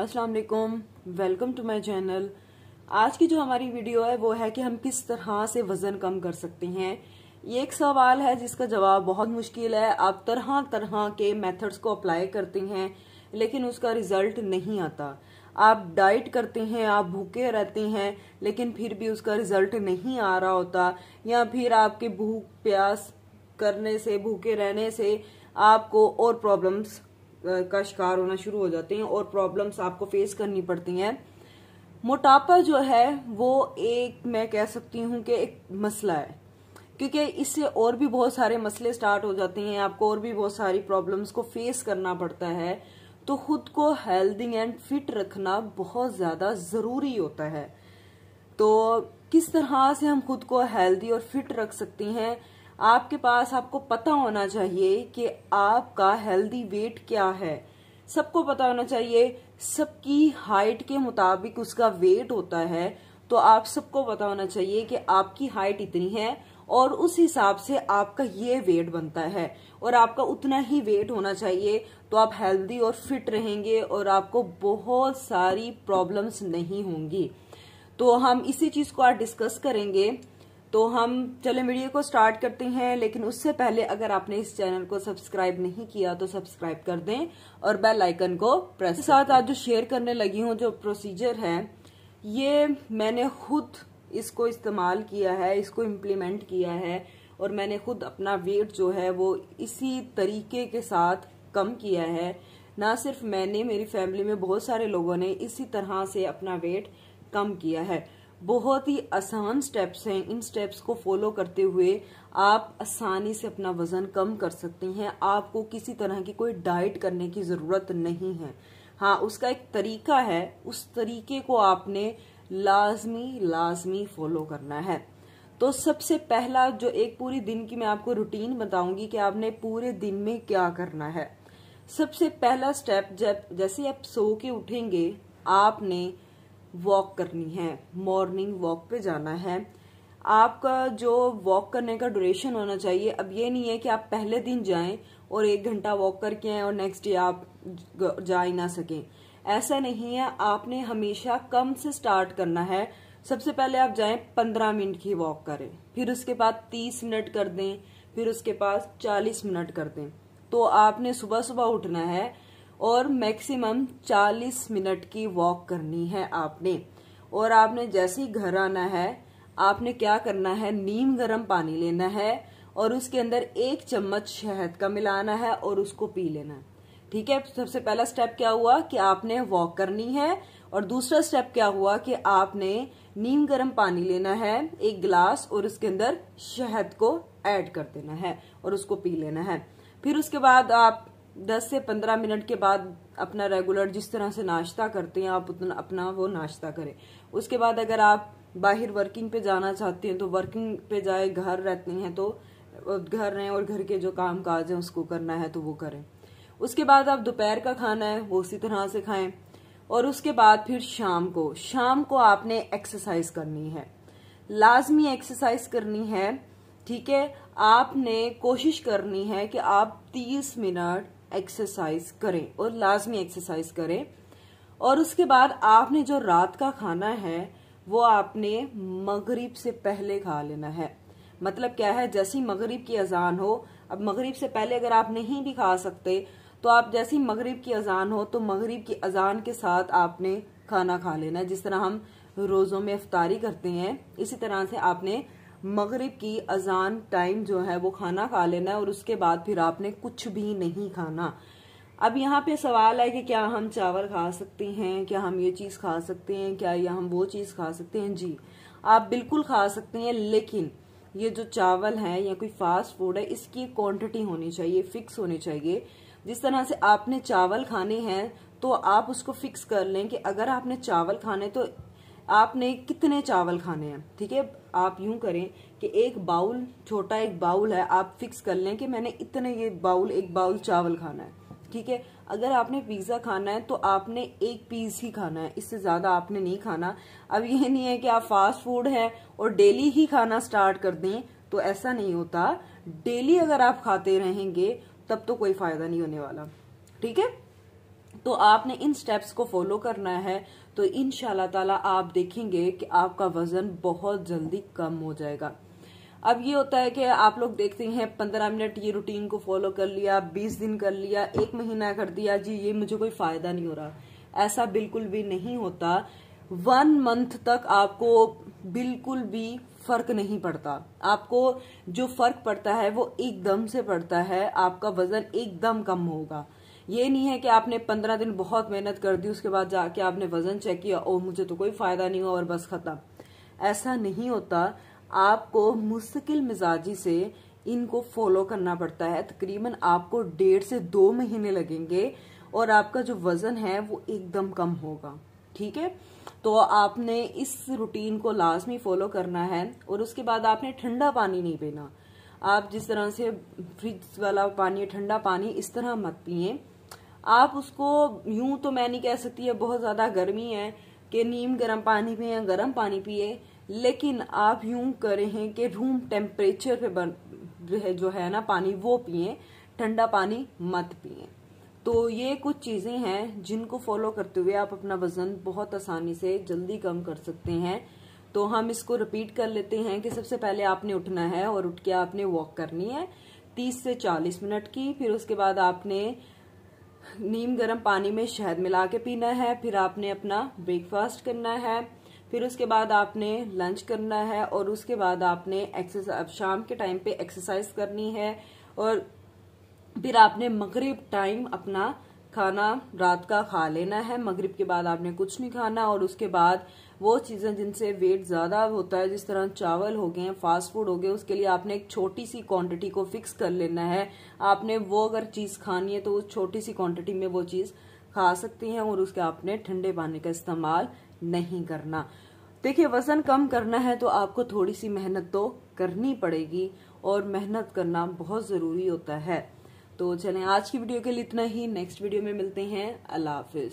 अस्सलाम वालेकुम welcome to my channel आज की जो हमारी वीडियो है वो है कि हम किस तरह से वज़न कम कर सकते हैं ये एक सवाल है जिसका जवाब बहुत मुश्किल है आप तरह तरह के मेथड्स को अप्लाई करते हैं लेकिन उसका रिजल्ट नहीं आता आप डाइट करते हैं आप भूखे रहते हैं लेकिन फिर भी उसका रिजल्ट नहीं आ रहा होता या फिर आपके भूख प्यास करने से भूखे रहने से आपको और प्रॉब्लम्स का शिकार होना शुरू हो जाते हैं और प्रॉब्लम्स आपको फेस करनी पड़ती हैं मोटापा जो है वो एक मैं कह सकती हूँ कि एक मसला है क्योंकि इससे और भी बहुत सारे मसले स्टार्ट हो जाते हैं आपको और भी बहुत सारी प्रॉब्लम्स को फेस करना पड़ता है तो खुद को हेल्दी एंड फिट रखना बहुत ज़्यादा ज़रूरी होता है तो किस तरह से हम खुद को हेल्दी और फिट रख सकती हैं आपके पास आपको पता होना चाहिए कि आपका हेल्दी वेट क्या है सबको पता होना चाहिए सबकी हाइट के मुताबिक उसका वेट होता है तो आप सबको पता होना चाहिए कि आपकी हाइट इतनी है और उस हिसाब से आपका ये वेट बनता है और आपका उतना ही वेट होना चाहिए तो आप हेल्दी और फिट रहेंगे और आपको बहुत सारी प्रॉब्लम्स नहीं होंगी तो हम इसी चीज़ को आज डिस्कस करेंगे तो हम चले वीडियो को स्टार्ट करते हैं लेकिन उससे पहले अगर आपने इस चैनल को सब्सक्राइब नहीं किया तो सब्सक्राइब कर दें और बेल आइकन को प्रेस साथ आज जो शेयर करने लगी हूँ जो प्रोसीजर है ये मैंने खुद इसको इस्तेमाल किया है इसको इम्प्लीमेंट किया है और मैंने खुद अपना वेट जो है वो इसी तरीके के साथ कम किया है ना सिर्फ मैंने मेरी फैमिली में बहुत सारे लोगों ने इसी तरह से अपना वेट कम किया है बहुत ही आसान स्टेप्स हैं इन स्टेप्स को फॉलो करते हुए आप आसानी से अपना वज़न कम कर सकते हैं आपको किसी तरह की कोई डाइट करने की ज़रूरत नहीं है हाँ उसका एक तरीका है उस तरीके को आपने लाजमी लाजमी फॉलो करना है तो सबसे पहला जो एक पूरी दिन की मैं आपको रूटीन बताऊंगी कि आपने पूरे दिन में क्या करना है सबसे पहला स्टेप जब जैसे आप सो के उठेंगे आपने वॉक करनी है मॉर्निंग वॉक पे जाना है आपका जो वॉक करने का ड्यूरेशन होना चाहिए अब ये नहीं है कि आप पहले दिन जाएं और एक घंटा वॉक करके आए और नेक्स्ट डे आप जा ही ना सकें ऐसा नहीं है आपने हमेशा कम से स्टार्ट करना है सबसे पहले आप जाएं पंद्रह मिनट की वॉक करें फिर उसके बाद तीस मिनट कर दें फिर उसके बाद चालीस मिनट कर दें तो आपने सुबह सुबह उठना है और मैक्सिमम 40 मिनट की वॉक करनी है आपने और आपने जैसे ही घर आना है आपने क्या करना है नीम गर्म पानी लेना है और उसके अंदर एक चम्मच शहद का मिलाना है और उसको पी लेना है ठीक है सबसे पहला स्टेप क्या हुआ कि आपने वॉक करनी है और दूसरा स्टेप क्या हुआ कि आपने नीम गर्म पानी लेना है एक गिलास और उसके अंदर शहद को ऐड कर देना है और उसको पी लेना है फिर उसके बाद आप 10 से 15 मिनट के बाद अपना रेगुलर जिस तरह से नाश्ता करते हैं आप उतना अपना वो नाश्ता करें उसके बाद अगर आप बाहर वर्किंग पे जाना चाहते हैं तो वर्किंग पे जाए घर रहते हैं तो घर रहें और घर के जो काम काज हैं उसको करना है तो वो करें उसके बाद आप दोपहर का खाना है वो उसी तरह से खाएं और उसके बाद फिर शाम को शाम को आपने एक्सरसाइज करनी है लाजमी एक्सरसाइज करनी है ठीक है आपने कोशिश करनी है कि आप 30 मिनट एक्सरसाइज करें और लाजमी एक्सरसाइज करें और उसके बाद आपने जो रात का खाना है वो आपने मगरिब से पहले खा लेना है मतलब क्या है जैसी मगरिब की अजान हो अब मगरिब से पहले अगर आप नहीं भी खा सकते तो आप जैसी मगरिब की अजान हो तो मगरिब की अजान के साथ आपने खाना खा लेना जिस तरह हम रोज़ों में अफ्तारी करते हैं इसी तरह से आपने मगरिब की अजान टाइम जो है वो खाना खा लेना है और उसके बाद फिर आपने कुछ भी नहीं खाना अब यहाँ पे सवाल है कि क्या हम चावल खा सकते हैं क्या हम ये चीज़ खा सकते हैं क्या या हम वो चीज़ खा सकते हैं जी आप बिल्कुल खा सकते हैं लेकिन ये जो चावल है या कोई फास्ट फूड है इसकी क्वांटिटी होनी चाहिए फिक्स होनी चाहिए जिस तरह से आपने चावल खाने हैं तो आप उसको फिक्स कर लें कि अगर आपने चावल खाने तो आपने कितने चावल खाने हैं ठीक है आप यूं करें कि एक बाउल छोटा एक बाउल है आप फिक्स कर लें कि मैंने इतने ये बाउल एक बाउल चावल खाना है ठीक है अगर आपने पिज्ज़ा खाना है तो आपने एक पीस ही खाना है इससे ज़्यादा आपने नहीं खाना अब ये नहीं है कि आप फास्ट फूड है और डेली ही खाना स्टार्ट कर दें तो ऐसा नहीं होता डेली अगर आप खाते रहेंगे तब तो कोई फायदा नहीं होने वाला ठीक है तो आपने इन स्टेप्स को फॉलो करना है तो इन ताला आप देखेंगे कि आपका वजन बहुत जल्दी कम हो जाएगा अब ये होता है कि आप लोग देखते हैं पंद्रह मिनट ये रूटीन को फॉलो कर लिया बीस दिन कर लिया एक महीना कर दिया जी ये मुझे कोई फायदा नहीं हो रहा ऐसा बिल्कुल भी नहीं होता वन मंथ तक आपको बिल्कुल भी फर्क नहीं पड़ता आपको जो फर्क पड़ता है वो एकदम से पड़ता है आपका वजन एकदम कम होगा ये नहीं है कि आपने पंद्रह दिन बहुत मेहनत कर दी उसके बाद जाके आपने वजन चेक किया ओ मुझे तो कोई फायदा नहीं हुआ और बस खत्म ऐसा नहीं होता आपको मुस्तकिल मिजाजी से इनको फॉलो करना पड़ता है तकरीबन आपको डेढ़ से दो महीने लगेंगे और आपका जो वजन है वो एकदम कम होगा ठीक है तो आपने इस रूटीन को लाजमी फॉलो करना है और उसके बाद आपने ठंडा पानी नहीं पीना आप जिस तरह से फ्रिज वाला पानी ठंडा पानी इस तरह मत पिए आप उसको यूं तो मैं नहीं कह सकती है बहुत ज़्यादा गर्मी है कि नीम गर्म पानी पिए या गर्म पानी पिए लेकिन आप यूं करें कि रूम टेम्परेचर पे बन जो है ना पानी वो पिए ठंडा पानी मत पिए तो ये कुछ चीज़ें हैं जिनको फॉलो करते हुए आप अपना वज़न बहुत आसानी से जल्दी कम कर सकते हैं तो हम इसको रिपीट कर लेते हैं कि सबसे पहले आपने उठना है और उठ के आपने वॉक करनी है तीस से चालीस मिनट की फिर उसके बाद आपने नीम गर्म पानी में शहद मिला के पीना है फिर आपने अपना ब्रेकफास्ट करना है फिर उसके बाद आपने लंच करना है और उसके बाद आपने एक्सरसाइज शाम के टाइम पे एक्सरसाइज करनी है और फिर आपने मगरिब टाइम अपना खाना रात का खा लेना है मगरिब के बाद आपने कुछ नहीं खाना और उसके बाद वो चीज़ें जिनसे वेट ज़्यादा होता है जिस तरह चावल हो गए फास्ट फूड हो गए उसके लिए आपने एक छोटी सी क्वांटिटी को फिक्स कर लेना है आपने वो अगर चीज़ खानी है तो उस छोटी सी क्वांटिटी में वो चीज़ खा सकती हैं और उसके आपने ठंडे पानी का इस्तेमाल नहीं करना देखिए वज़न कम करना है तो आपको थोड़ी सी मेहनत तो करनी पड़ेगी और मेहनत करना बहुत ज़रूरी होता है तो चलें आज की वीडियो के लिए इतना ही नेक्स्ट वीडियो में मिलते हैं अल्लाह हाफिज